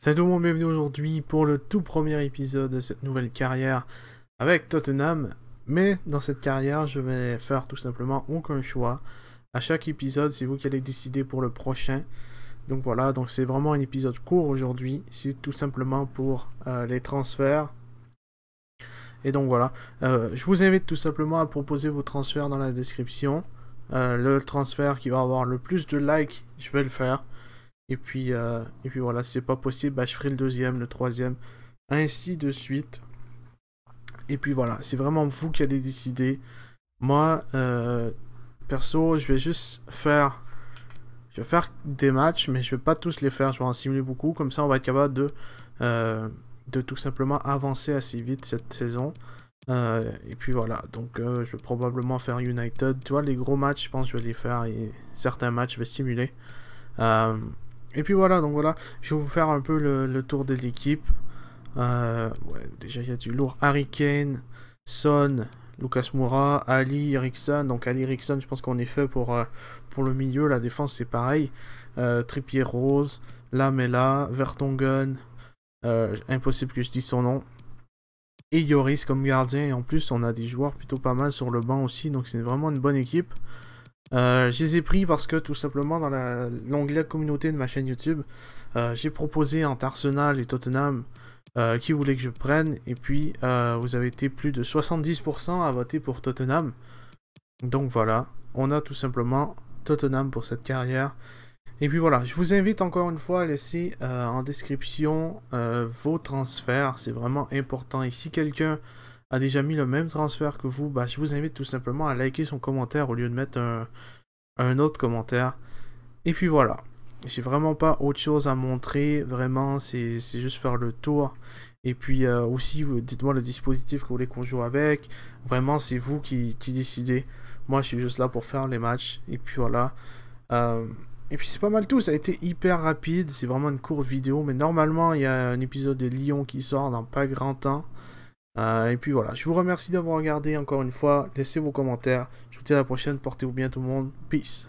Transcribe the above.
Salut tout le monde, bienvenue aujourd'hui pour le tout premier épisode de cette nouvelle carrière avec Tottenham. Mais dans cette carrière, je vais faire tout simplement aucun choix. À chaque épisode, c'est vous qui allez décider pour le prochain. Donc voilà, donc c'est vraiment un épisode court aujourd'hui. C'est tout simplement pour euh, les transferts. Et donc voilà, euh, je vous invite tout simplement à proposer vos transferts dans la description. Euh, le transfert qui va avoir le plus de likes, je vais le faire. Et puis, euh, et puis voilà, si c'est pas possible, bah, je ferai le deuxième, le troisième, ainsi de suite. Et puis voilà, c'est vraiment vous qui allez décider. Moi, euh, perso, je vais juste faire... Je vais faire des matchs, mais je vais pas tous les faire. Je vais en simuler beaucoup. Comme ça, on va être capable de, euh, de tout simplement avancer assez vite cette saison. et puis voilà, donc je vais probablement faire United. Tu vois, les gros matchs, je pense que je vais les faire et certains matchs, je vais simuler. Euh, et puis voilà, donc voilà, je vais vous faire un peu le, tour de l'équipe. Euh, déjà il y a du lourd. Harry Kane, Son, Lucas Moura, Ali, Eriksson. Donc Ali, Eriksson, je pense qu'on est fait pour, euh, pour le milieu. La défense, c'est pareil. Euh, Tripier Rose, Lamela, Vertongen. impossible que je dise son nom. Et Yoris comme gardien. Et en plus, on a des joueurs plutôt pas mal sur le banc aussi. Donc c'est vraiment une bonne équipe. Euh, je les ai pris parce que tout simplement dans l'onglet communauté de ma chaîne YouTube, euh, j'ai proposé entre Arsenal et Tottenham euh, qui voulait que je prenne. Et puis vous avez été plus de 70% à voter pour Tottenham. Donc voilà, on a tout simplement Tottenham pour cette carrière. Et puis voilà, je vous invite encore une fois à laisser en description vos transferts. C'est vraiment important. Et si quelqu'un a déjà mis le même transfert que vous, bah, je vous invite tout simplement à liker son commentaire au lieu de mettre un, autre commentaire. Et puis voilà. J'ai vraiment pas autre chose à montrer, vraiment, c'est juste faire le tour. Et puis euh, aussi, dites-moi le dispositif que vous voulez qu'on joue avec. Vraiment, c'est vous qui, décidez. Moi, je suis juste là pour faire les matchs. Et puis voilà. Euh, et puis c'est pas mal tout, ça a été hyper rapide. C'est vraiment une courte vidéo. Mais normalement, il y a un épisode de Lyon qui sort dans pas grand temps. Euh, et puis voilà, je vous remercie d'avoir regardé encore une fois. Laissez vos commentaires. Je vous dis à la prochaine. Portez-vous bien tout le monde. Peace.